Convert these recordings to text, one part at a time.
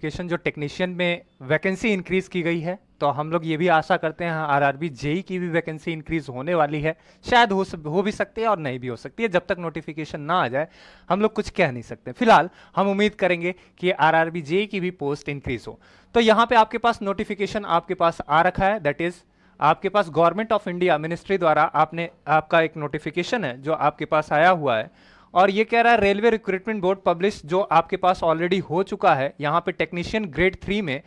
application जो technician में vacancy increase की गई है तो हम लोग ये भी आशा करते हैं आर आर जेई की भी वैकेंसी इंक्रीज होने वाली है शायद हो हो भी सकती है और नहीं भी हो सकती है जब तक नोटिफिकेशन ना आ जाए हम लोग कुछ कह नहीं सकते फिलहाल हम उम्मीद करेंगे कि आर आर जेई की भी पोस्ट इंक्रीज हो तो यहाँ पे आपके पास नोटिफिकेशन आपके पास आ रखा है दैट इज़ आपके पास गवर्नमेंट ऑफ इंडिया मिनिस्ट्री द्वारा आपने आपका एक नोटिफिकेशन है जो आपके पास आया हुआ है और ये कह रहा है रेलवे रिक्रूटमेंट बोर्ड पब्लिश जो आपके पास ऑलरेडी हो चुका है यहाँ पे टेक्नीशियन ग्रेड थ्री में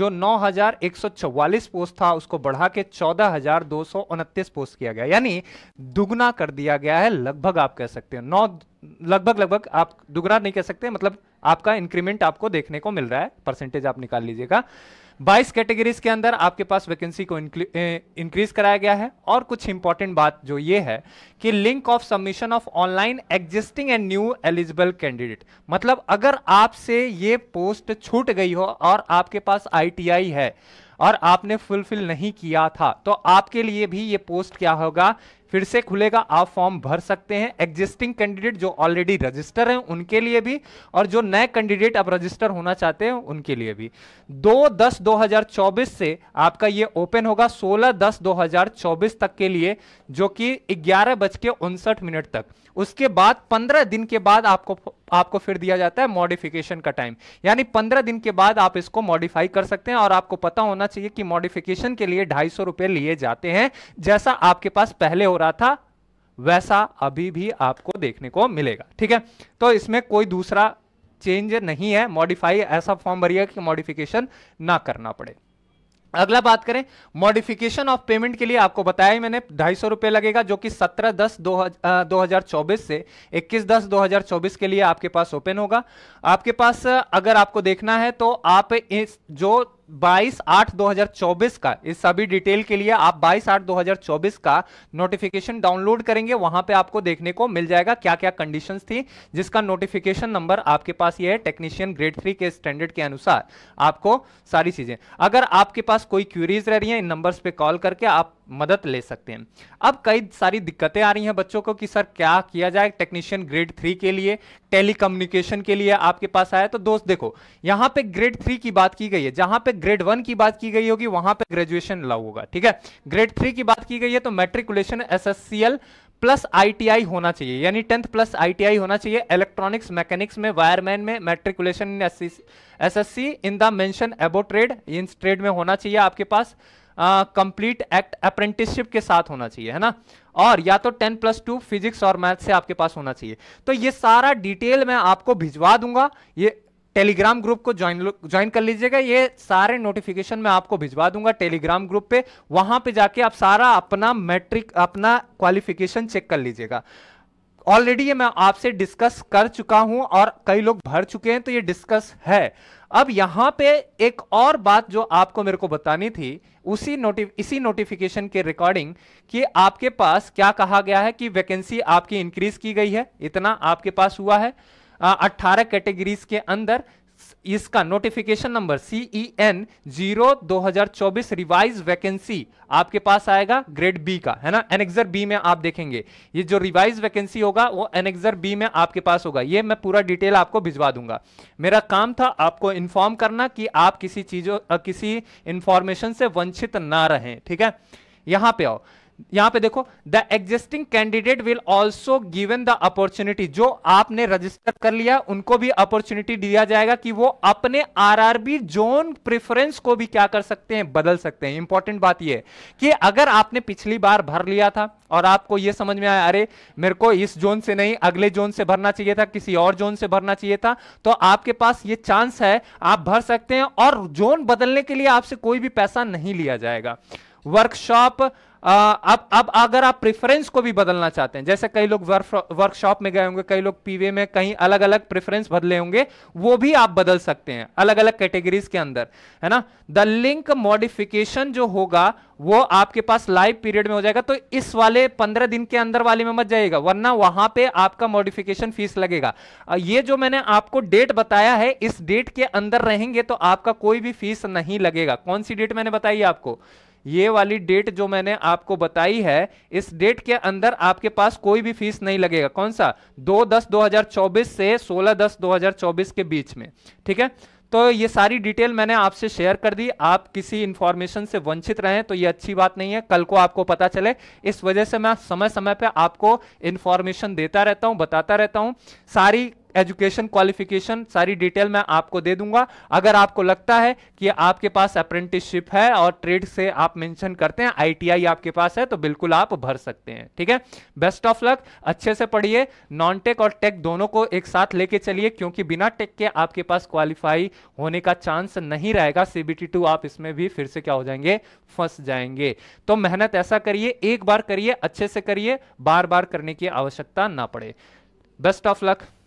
जो नौ पोस्ट था उसको बढ़ा के चौदह पोस्ट किया गया यानी दुगना कर दिया गया है लगभग आप कह सकते हो नौ लगभग लगभग आप दुगना नहीं कह सकते मतलब आपका इंक्रीमेंट आपको देखने को मिल रहा है परसेंटेज आप निकाल लीजिएगा 22 कैटेगरीज के अंदर आपके पास वैकेंसी को इंक्रीज कराया गया है और कुछ इंपॉर्टेंट बात जो ये है कि link of submission of online existing and new eligible candidate मतलब अगर आपसे ये पोस्ट छूट गई हो और आपके पास आईटीआई है और आपने फुलफिल नहीं किया था तो आपके लिए भी ये पोस्ट क्या होगा फिर से खुलेगा आप फॉर्म भर सकते हैं एग्जिस्टिंग कैंडिडेट जो ऑलरेडी रजिस्टर हैं उनके लिए भी और जो नए कैंडिडेट आप रजिस्टर होना चाहते हैं उनके लिए भी दो दस दो हजार चौबीस से आपका ये ओपन होगा सोलह दस दो हजार चौबीस तक के लिए जो कि ग्यारह बज के उनसठ मिनट तक उसके बाद पंद्रह दिन के बाद आपको आपको फिर दिया जाता है मॉडिफिकेशन का टाइम यानी पंद्रह दिन के बाद आप इसको मॉडिफाई कर सकते हैं और आपको पता होना चाहिए कि मॉडिफिकेशन के लिए ढाई सौ रुपए लिए जाते हैं जैसा आपके पास पहले हो रहा था वैसा अभी भी आपको देखने को मिलेगा ठीक है तो इसमें कोई दूसरा चेंज नहीं है मॉडिफाई ऐसा फॉर्म भरिएगा कि मॉडिफिकेशन ना करना पड़े अगला बात करें मॉडिफिकेशन ऑफ पेमेंट के लिए आपको बताया ही मैंने ढाई सौ रुपये लगेगा जो कि 17 दस दो, दो हजार चौबीस से 21 दस 2024 के लिए आपके पास ओपन होगा आपके पास अगर आपको देखना है तो आप इस जो बाईस आठ 2024 का इस सभी डिटेल के लिए आप बाईस आठ 2024 का नोटिफिकेशन डाउनलोड करेंगे वहां पे आपको देखने को मिल जाएगा क्या क्या कंडीशन थी जिसका नोटिफिकेशन नंबर आपके पास ये है टेक्नीशियन ग्रेड थ्री के स्टैंडर्ड के अनुसार आपको सारी चीजें अगर आपके पास कोई क्यूरीज रह रही है इन नंबर पे कॉल करके आप मदद ले सकते हैं अब कई सारी दिक्कतें आ रही हैं बच्चों को कि सर क्या किया जाए टेक्नीशियन ग्रेड थ्री के लिए टेलीकम्युनिकेशन के लिए आपके पास आया तो दोस्त देखो यहाँ पे ग्रेड थ्री की बात की गई है जहां पे ग्रेड वन की बात की गई होगी वहां पे ग्रेजुएशन अलाउ होगा ठीक है ग्रेड थ्री की बात की गई है तो matriculation S S C L plus ITI होना चाहिए यानी टेंथ प्लस आईटीआई होना चाहिए इलेक्ट्रॉनिक्स मैकेनिक्स में वायरमैन में matriculation S S C in the mention above trade in trade में होना चाहिए आपके पास कंप्लीट एक्ट अप्रेंटिसशिप के साथ होना चाहिए है ना और या तो टेन प्लस टू फिजिक्स और मैथ से आपके पास होना चाहिए तो ये सारा डिटेल मैं आपको भिजवा दूंगा ये टेलीग्राम ग्रुप को ज्वाइन ज्वाइन कर लीजिएगा ये सारे नोटिफिकेशन मैं आपको भिजवा दूंगा टेलीग्राम ग्रुप पे वहां पे जाके आप सारा अपना मैट्रिक अपना क्वालिफिकेशन चेक कर लीजिएगा ऑलरेडी ये मैं आपसे डिस्कस कर चुका हूं और कई लोग भर चुके हैं तो ये डिस्कस है अब यहां पे एक और बात जो आपको मेरे को बतानी थी उसी नोटि इसी नोटिफिकेशन के रिकॉर्डिंग कि आपके पास क्या कहा गया है कि वैकेंसी आपकी इंक्रीज की गई है इतना आपके पास हुआ है अट्ठारह कैटेगरीज के अंदर इसका notification number E N zero दो हजार चौबीस रिवाइज वैकेंसी आपके पास आएगा ग्रेड बी का है ना एनेक्सर बी में आप देखेंगे ये जो रिवाइज वैकेंसी होगा वो एनेक्सर बी में आपके पास होगा ये मैं पूरा डिटेल आपको भिजवा दूंगा मेरा काम था आपको इन्फॉर्म करना कि आप किसी चीजों किसी इंफॉर्मेशन से वंचित ना रहें ठीक है यहां पे आओ यहां पे देखो the existing candidate will also given the opportunity जो आपने रजिस्टर कर लिया उनको भी अपॉर्चुनिटी दिया जाएगा कि वो अपने आरआरबी जोन प्रेफरेंस को भी क्या कर सकते हैं बदल सकते हैं इंपॉर्टेंट बात यह कि अगर आपने पिछली बार भर लिया था और आपको यह समझ में आया अरे मेरे को इस जोन से नहीं अगले जोन से भरना चाहिए था किसी और जोन से भरना चाहिए था तो आपके पास ये चांस है आप भर सकते हैं और जोन बदलने के लिए आपसे कोई भी पैसा नहीं लिया जाएगा वर्कशॉप अब अब अगर आप प्रेफरेंस को भी बदलना चाहते हैं जैसे कई लोग वर्कशॉप में गए होंगे कई लोग पीवे में कहीं अलग अलग प्रेफरेंस बदले होंगे वो भी आप बदल सकते हैं अलग अलग कैटेगरीज के अंदर है ना द लिंक मॉडिफिकेशन जो होगा वो आपके पास लाइव पीरियड में हो जाएगा तो इस वाले पंद्रह दिन के अंदर वाले में मत जाएगा वरना वहां पे आपका मॉडिफिकेशन फीस लगेगा ये जो मैंने आपको डेट बताया है इस डेट के अंदर रहेंगे तो आपका कोई भी फीस नहीं लगेगा कौन सी डेट मैंने बताई आपको ये वाली डेट जो मैंने आपको बताई है इस डेट के अंदर आपके पास कोई भी फीस नहीं लगेगा कौन सा दो दस चौबीस से सोलह दस चौबीस के बीच में ठीक है तो ये सारी डिटेल मैंने आपसे शेयर कर दी आप किसी इंफॉर्मेशन से वंचित रहें तो ये अच्छी बात नहीं है कल को आपको पता चले इस वजह से मैं समय समय पे आपको इन्फॉर्मेशन देता रहता हूँ बताता रहता हूँ सारी एजुकेशन क्वालिफिकेशन सारी डिटेल मैं आपको दे दूंगा अगर आपको लगता है कि आपके पास अप्रेंटिसशिप है और ट्रेड से आप मेंशन करते हैं आईटीआई आपके पास है तो बिल्कुल आप भर सकते हैं ठीक है बेस्ट ऑफ लक अच्छे से पढ़िए नॉन टेक और टेक दोनों को एक साथ लेके चलिए क्योंकि बिना टेक के आपके पास क्वालिफाई होने का चांस नहीं रहेगा सीबीटी टू आप इसमें भी फिर से क्या हो जाएंगे फंस जाएंगे तो मेहनत ऐसा करिए एक बार करिए अच्छे से करिए बार बार करने की आवश्यकता ना पड़े बेस्ट ऑफ लक